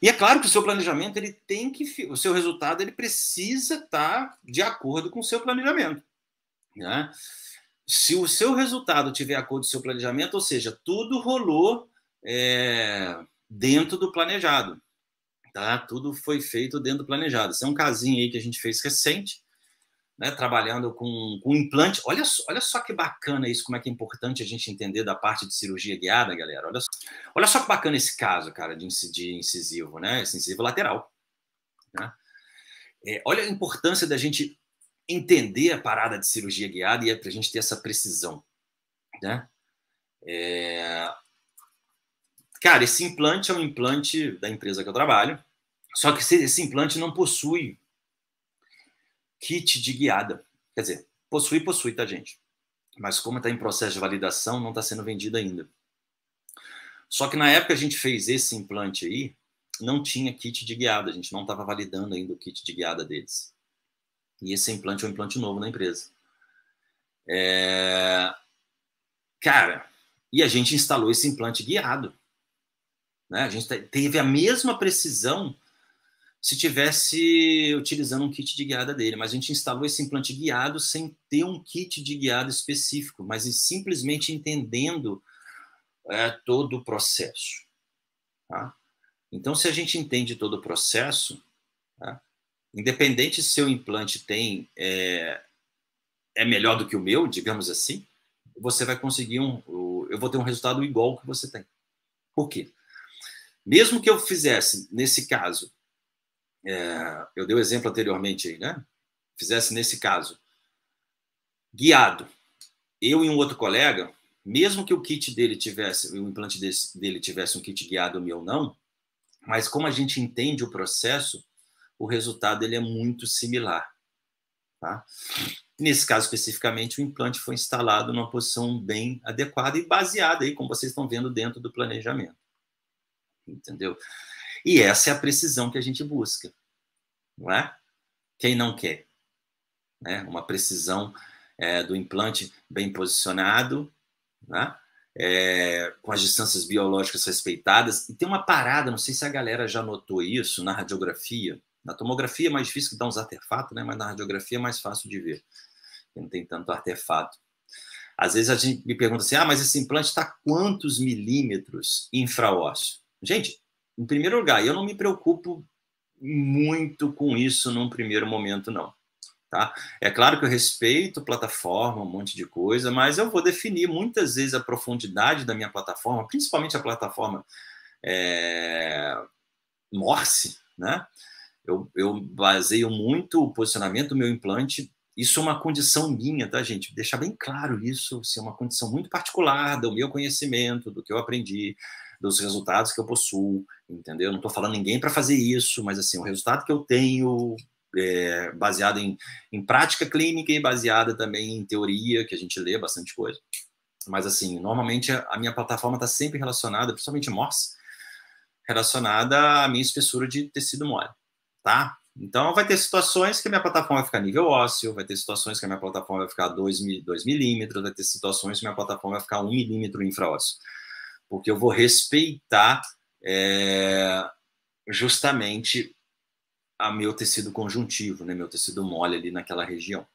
E é claro que o seu planejamento ele tem que, o seu resultado ele precisa estar tá de acordo com o seu planejamento. Né? Se o seu resultado tiver acordo com o seu planejamento, ou seja, tudo rolou é, dentro do planejado, tá? Tudo foi feito dentro do planejado. Isso é um casinho aí que a gente fez recente, né, trabalhando com, com implante. Olha, olha só que bacana isso, como é que é importante a gente entender da parte de cirurgia guiada, galera. Olha, olha só que bacana esse caso, cara, de, incisivo, né? Esse incisivo lateral. Né? É, olha a importância da gente entender a parada de cirurgia guiada e é para a gente ter essa precisão, né? É... Cara, esse implante é um implante da empresa que eu trabalho, só que esse implante não possui kit de guiada. Quer dizer, possui, possui, tá, gente? Mas como está em processo de validação, não está sendo vendido ainda. Só que na época a gente fez esse implante aí, não tinha kit de guiada, a gente não estava validando ainda o kit de guiada deles. E esse implante é um implante novo na empresa. É... Cara, e a gente instalou esse implante guiado. Né? A gente teve a mesma precisão se tivesse utilizando um kit de guiada dele, mas a gente instalou esse implante guiado sem ter um kit de guiada específico, mas simplesmente entendendo é, todo o processo. Tá? Então, se a gente entende todo o processo, tá? independente se o implante tem é, é, melhor do que o meu, digamos assim, você vai conseguir um, eu vou ter um resultado igual que você tem. Por quê? Mesmo que eu fizesse nesse caso é, eu dei o exemplo anteriormente aí, né? Fizesse nesse caso, guiado, eu e um outro colega, mesmo que o kit dele tivesse, o implante desse, dele tivesse um kit guiado, meu não, mas como a gente entende o processo, o resultado ele é muito similar. Tá? Nesse caso especificamente, o implante foi instalado numa posição bem adequada e baseada aí, como vocês estão vendo, dentro do planejamento. Entendeu? E essa é a precisão que a gente busca, não é? Quem não quer? Né? Uma precisão é, do implante bem posicionado, né? É, com as distâncias biológicas respeitadas. E tem uma parada, não sei se a galera já notou isso na radiografia. Na tomografia é mais difícil que dá uns artefatos, né? mas na radiografia é mais fácil de ver, não tem tanto artefato. Às vezes a gente me pergunta assim: ah, mas esse implante está quantos milímetros infraósseo? Gente, em primeiro lugar, eu não me preocupo muito com isso num primeiro momento, não. Tá? É claro que eu respeito plataforma, um monte de coisa, mas eu vou definir muitas vezes a profundidade da minha plataforma, principalmente a plataforma é, Morse, né? Eu, eu baseio muito o posicionamento do meu implante. Isso é uma condição minha, tá, gente? Deixar bem claro isso. Isso assim, é uma condição muito particular do meu conhecimento, do que eu aprendi dos resultados que eu possuo, entendeu? não estou falando ninguém para fazer isso, mas assim, o resultado que eu tenho é, baseado em, em prática clínica e baseada também em teoria, que a gente lê bastante coisa. Mas assim, normalmente a minha plataforma está sempre relacionada, principalmente Morse, relacionada à minha espessura de tecido mole, tá? Então, vai ter situações que a minha plataforma vai ficar nível ósseo, vai ter situações que a minha plataforma vai ficar 2 milímetros, vai ter situações que a minha plataforma vai ficar 1 milímetro infraósseo porque eu vou respeitar é, justamente a meu tecido conjuntivo, né, meu tecido mole ali naquela região.